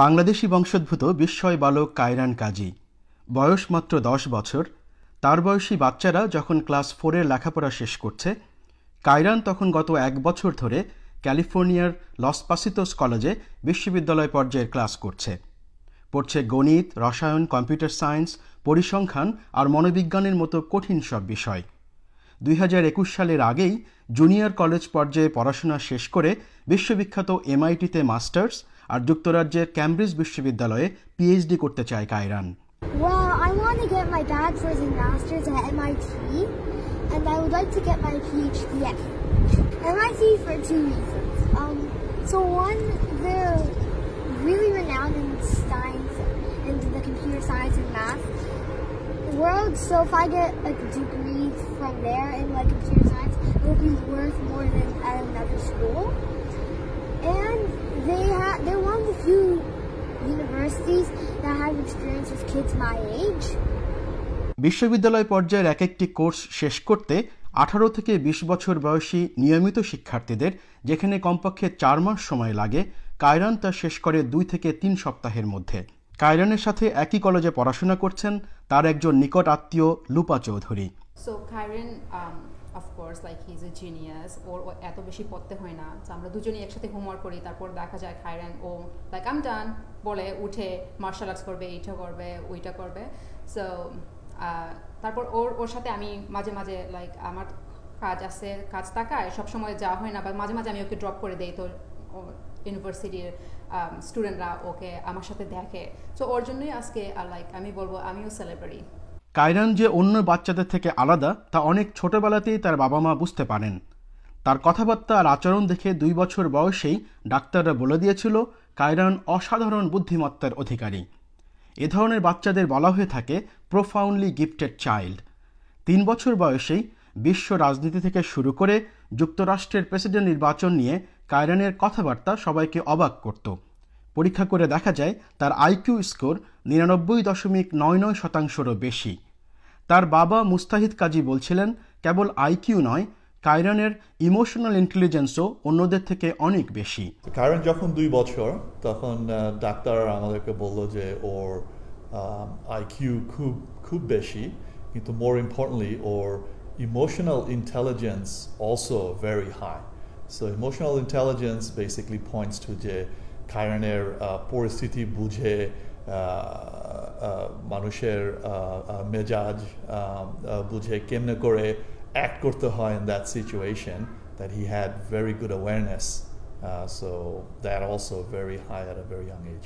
বাংলাদেশি বংশোদ্ভূত বিস্ময় বালক কায়রান কাজী বয়স মাত্র দশ বছর তার বয়সী বাচ্চারা যখন ক্লাস ফোরের লেখাপড়া শেষ করছে কায়রান তখন গত এক বছর ধরে ক্যালিফোর্নিয়ার লস কলেজে বিশ্ববিদ্যালয় পর্যায়ের ক্লাস করছে পড়ছে গণিত রসায়ন কম্পিউটার সায়েন্স পরিসংখ্যান আর মনোবিজ্ঞানের মতো কঠিন সব বিষয় দুই সালের আগেই জুনিয়র কলেজ পর্যায়ে পড়াশোনা শেষ করে বিশ্ববিখ্যাত এমআইটিতে মাস্টার্স আর যুক্তরাজ্যের ক্যামব্রিজ বিশ্ববিদ্যালয়ে পিএইচডি করতে চায় কায়রান Well, I want to get my bachelor's and master's at MIT, and I would like to get my PhD at MIT for two reasons. Um, so one, they're really renowned in science and the computer science and math world. So if I get a degree from there in like computer science, it will be worth more than at another school. And they have they're one of the few universities that have experience with kids my age. বিশ্ববিদ্যালয় পর্যায়ের এক একটি course শেষ করতে আঠারো থেকে ২০ বছর বয়সী নিয়মিত শিক্ষার্থীদের যেখানে কমপক্ষে চার মাস সময় লাগে কায়রান তা শেষ করে দুই থেকে তিন সপ্তাহের মধ্যে কায়রানের সাথে একই কলেজে পড়াশোনা করছেন তার একজন নিকট আত্মীয় Lupa Chowdhury um, of course like he is a genius ওর এত বেশি পড়তে হয় না তো আমরা দুজনেই একসাথে হোমওয়ার্ক করি তারপর দেখা যায় খায়রান ও লাইক আম ডান বলে উঠে মার্শাল আর্টস করবে এইটা করবে ওইটা করবে সো তারপর ওর ওর সাথে আমি মাঝে মাঝে লাইক আমার কাজ আছে কাজ থাকায় সবসময় যাওয়া হয় না বা মাঝে মাঝে আমি ওকে ড্রপ করে দেই তো ইউনিভার্সিটির স্টুডেন্টরা ওকে আমার সাথে দেখে সো ওর জন্যই আজকে লাইক আমি বলবো আমিও সেলিব্রিটি কায়রান যে অন্য বাচ্চাদের থেকে আলাদা তা অনেক ছোটবেলাতেই তার বাবা মা বুঝতে পারেন তার কথাবার্তা আর আচরণ দেখে দুই বছর বয়সেই ডাক্তাররা বলে দিয়েছিল কায়রান অসাধারণ বুদ্ধিমত্তার অধিকারী এ ধরনের বাচ্চাদের বলা হয়ে থাকে প্রোফাউন্ডলি গিফটেড চাইল্ড তিন বছর বয়সেই বিশ্ব রাজনীতি থেকে শুরু করে যুক্তরাষ্ট্রের প্রেসিডেন্ট নির্বাচন নিয়ে কায়রানের কথাবার্তা সবাইকে অবাক করত পরীক্ষা করে দেখা যায় তার আইকিউ স্কোর নিরানব্বই দশমিক নয় নয় শতাংশেরও বেশি তার বাবা মুস্তাহিদ কাজী বলছিলেন কেবল আইকিউ নয় কায়রানের ইমোশনাল ইন্টেলিজেন্সও অন্যদের থেকে অনেক বেশি কায়রান যখন দুই বছর তখন ডাক্তার আমাদেরকে বলল যে ওর আইকিউ খুব খুব বেশি কিন্তু মোর ইম্পর্টেন্টলি ওর emotional intelligence also very high so emotional intelligence basically points to যে কায়রানের পরিস্থিতি বুঝে মানুষের মেজাজ বুঝে কেমনে করে অ্যাক্ট করতে হয় in that situation that he had very good awareness so there also very high আর ভেরি ইয়াং এজ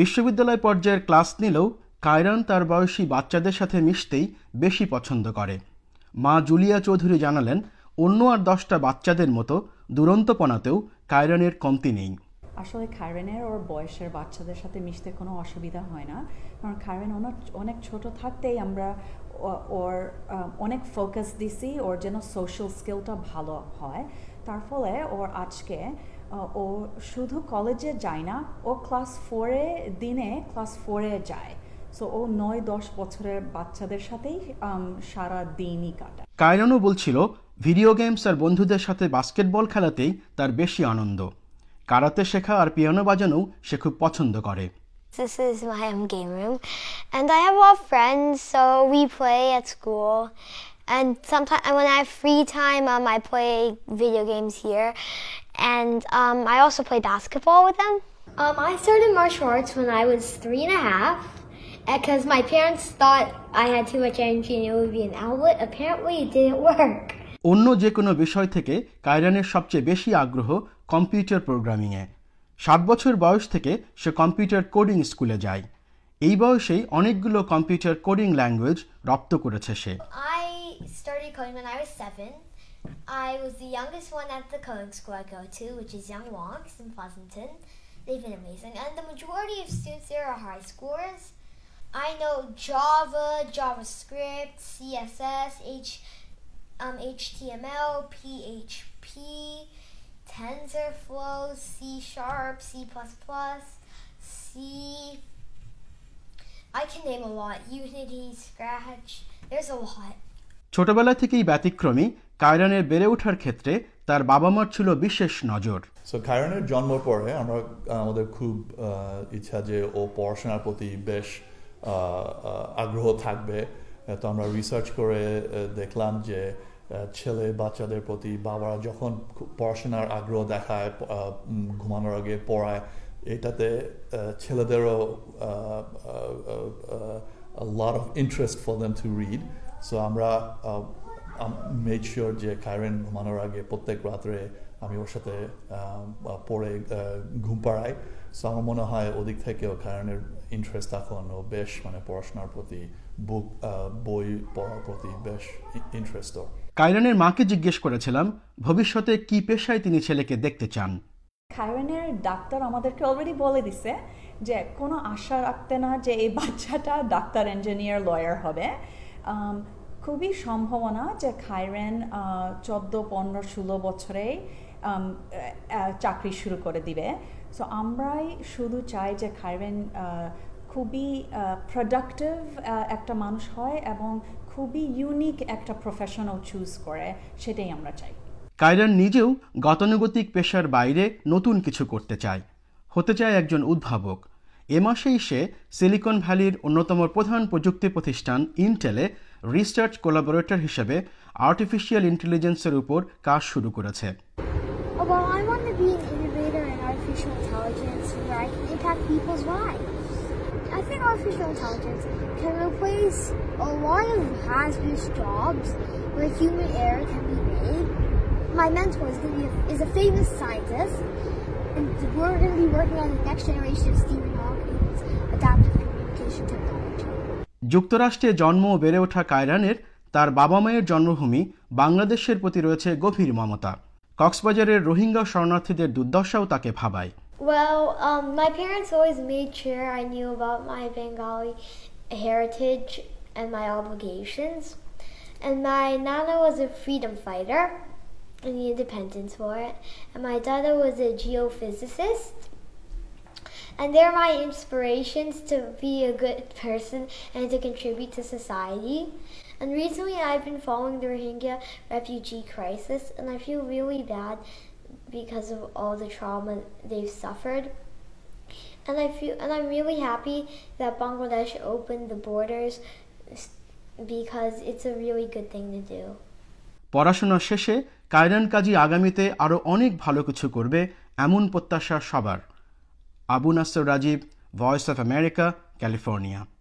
বিশ্ববিদ্যালয় পর্যায়ের ক্লাস নিলেও কায়রান তার বয়সী বাচ্চাদের সাথে মিশতেই বেশি পছন্দ করে মা জুলিয়া চৌধুরী জানালেন অন্য আর দশটা বাচ্চাদের মতো দুরন্তপনাতেও কায়রানের কমতি নেই আসলে খাইরেনের ওর বয়সের বাচ্চাদের সাথে মিশতে কোনো অসুবিধা হয় না কারণ খাইরেন অনেক ছোট থাকতেই আমরা ওর অনেক ফোকাস দিছি ওর যেন সোশ্যাল স্কিলটা ভালো হয় তার ফলে ওর আজকে ও শুধু কলেজে যায় না ও ক্লাস ফোরে দিনে ক্লাস ফোরে যায় সো ও নয় দশ বছরের বাচ্চাদের সাথেই সারা দিনই কাটায় কায়রানও বলছিল ভিডিও গেমস আর বন্ধুদের সাথে বাস্কেটবল খেলাতেই তার বেশি আনন্দ কারাতে শেখা আর পিয়ানো সে খুব পছন্দ করে This is my um, game room, and I have all friends, so we play at school. And sometimes when I have free time, um, I play video games here, and um, I also play basketball with them. Um, I started martial arts when I was three and a half because eh, my parents thought I had too much energy and it would be an outlet. Apparently, it didn't work. অন্য যে কোনো বিষয় থেকে কায়রানের সবচেয়ে বেশি আগ্রহ computer প্রোগ্রামিংয়ে সাত বছর বয়স থেকে সে কম্পিউটার কোডিং স্কুলে যায় এই বয়সেই অনেকগুলো কম্পিউটার কোডিং ল্যাঙ্গুয়েজ রপ্ত করেছে সে I I was seven. I was the youngest one at the coding school I go to, which is Young Wonks in Pleasanton. They've been amazing, and the majority of students there are high schoolers. I know Java, JavaScript, CSS, H, um, HTML, PHP. TensorFlow, C Sharp, C++, C. I can name a lot. Unity, Scratch. There's a lot. ছোটবেলা থেকেই ব্যতিক্রমী কায়রানের বেড়ে ওঠার ক্ষেত্রে তার বাবা মার ছিল বিশেষ নজর সো কায়রানের জন্ম পরে আমরা আমাদের খুব ইচ্ছা যে ও পড়াশোনার প্রতি বেশ আগ্রহ থাকবে তো আমরা রিসার্চ করে দেখলাম যে ছেলে বাচ্চাদের প্রতি বাবারা যখন পড়াশোনার আগ্রহ দেখায় ঘুমানোর আগে পড়ায় এটাতে ছেলেদেরও lot of interest for them to read so আমরা মেড শিওর যে কারেন ঘুমানোর আগে প্রত্যেক রাত্রে আমি ওর সাথে পড়ে ঘুম পাড়াই সো আমার মনে হয় ওদিক থেকেও কারেনের ইন্টারেস্ট এখন ও বেশ মানে পড়াশোনার প্রতি বুক বই পড়ার প্রতি বেশ ইন্টারেস্ট কাইরানের মাকে জিজ্ঞেস করেছিলাম ভবিষ্যতে কি পেশায় তিনি ছেলেকে দেখতে চান কাইরানের ডাক্তার আমাদেরকে অলরেডি বলে দিছে যে কোনো আশা রাখতে না যে এই বাচ্চাটা ডাক্তার ইঞ্জিনিয়ার লয়ার হবে খুবই সম্ভাবনা যে খাইরেন চোদ্দ পনেরো ষোলো বছরে চাকরি শুরু করে দিবে সো আমরাই শুধু চাই যে খাইরেন খুবই প্রোডাক্টিভ একটা মানুষ হয় এবং খুবই ইউনিক একটা প্রফেশনও চুজ করে সেটাই আমরা চাই কায়রান নিজেও গতানুগতিক পেশার বাইরে নতুন কিছু করতে চায় হতে চায় একজন উদ্ভাবক এ মাসেই সে সিলিকন ভ্যালির অন্যতম প্রধান প্রযুক্তি প্রতিষ্ঠান ইন্টেলে রিসার্চ কোলাবোরেটর হিসেবে আর্টিফিশিয়াল ইন্টেলিজেন্সের উপর কাজ শুরু করেছে oh, Well, I want to be an innovator in artificial intelligence and where I can impact people's lives. I think artificial intelligence can replace a lot of hazardous jobs where human error can be made. My mentor is, gonna be a, is a famous scientist, and we're going to be working on the next generation of Stephen Hawking's adaptive communication technology. যুক্তরাষ্ট্রে জন্ম ও বেড়ে ওঠা কায়রানের তার বাবা মায়ের জন্মভূমি বাংলাদেশের প্রতি রয়েছে গভীর মমতা কক্সবাজারের রোহিঙ্গা শরণার্থীদের দুর্দশাও তাকে ভাবায় Well, um, my parents always made sure I knew about my Bengali heritage and my obligations. And my nana was a freedom fighter in the independence war, and my dada was a geophysicist. And they're my inspirations to be a good person and to contribute to society. And recently, I've been following the Rohingya refugee crisis, and I feel really bad because of all the trauma they've suffered. And I feel and I'm really happy that Bangladesh opened the borders because it's a really good thing to do. পড়াশোনা শেষে কায়রান কাজী আগামীতে আরো অনেক ভালো কিছু করবে এমন প্রত্যাশা সবার Abu Nasr Rajib Voice of America California